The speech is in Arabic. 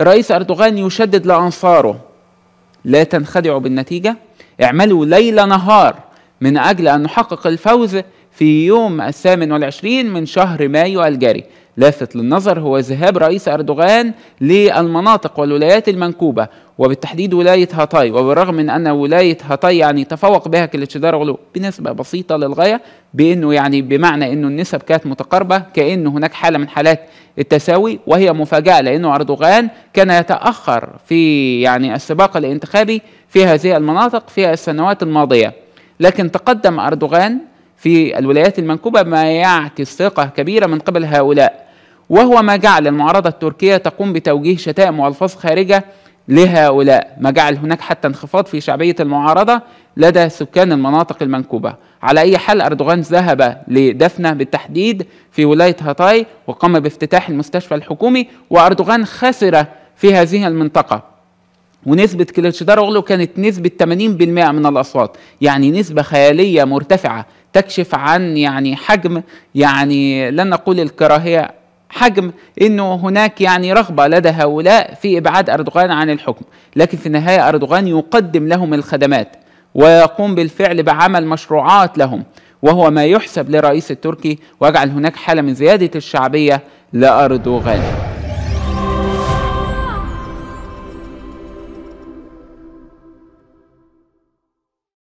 الرئيس أردوغان يشدد لأنصاره لا تنخدعوا بالنتيجة اعملوا ليل نهار من أجل أن نحقق الفوز في يوم الثامن والعشرين من شهر مايو الجاري لافت للنظر هو ذهاب رئيس أردوغان للمناطق والولايات المنكوبة وبالتحديد ولاية هاتاي وبالرغم من أن ولاية هاتاي يعني تفوق بها كليتشداروغلو بنسبة بسيطة للغاية بأنه يعني بمعنى أنه النسب كانت متقاربة كأن هناك حالة من حالات التساوي وهي مفاجأة لأنه أردوغان كان يتأخر في يعني السباق الانتخابي في هذه المناطق في السنوات الماضية لكن تقدم أردوغان في الولايات المنكوبة ما يعكس ثقة كبيرة من قبل هؤلاء وهو ما جعل المعارضة التركية تقوم بتوجيه شتائم وألفاظ خارجة لهؤلاء ما جعل هناك حتى انخفاض في شعبية المعارضة لدى سكان المناطق المنكوبة على أي حال أردوغان ذهب لدفنة بالتحديد في ولاية هاتاي وقام بافتتاح المستشفى الحكومي وأردوغان خسر في هذه المنطقة ونسبة كليتشدار أغلو كانت نسبة 80% من الأصوات يعني نسبة خيالية مرتفعة تكشف عن يعني حجم يعني لن نقول الكراهيه حجم انه هناك يعني رغبه لدى هؤلاء في ابعاد اردوغان عن الحكم، لكن في النهايه اردوغان يقدم لهم الخدمات ويقوم بالفعل بعمل مشروعات لهم وهو ما يحسب للرئيس التركي ويجعل هناك حاله من زياده الشعبيه لاردوغان.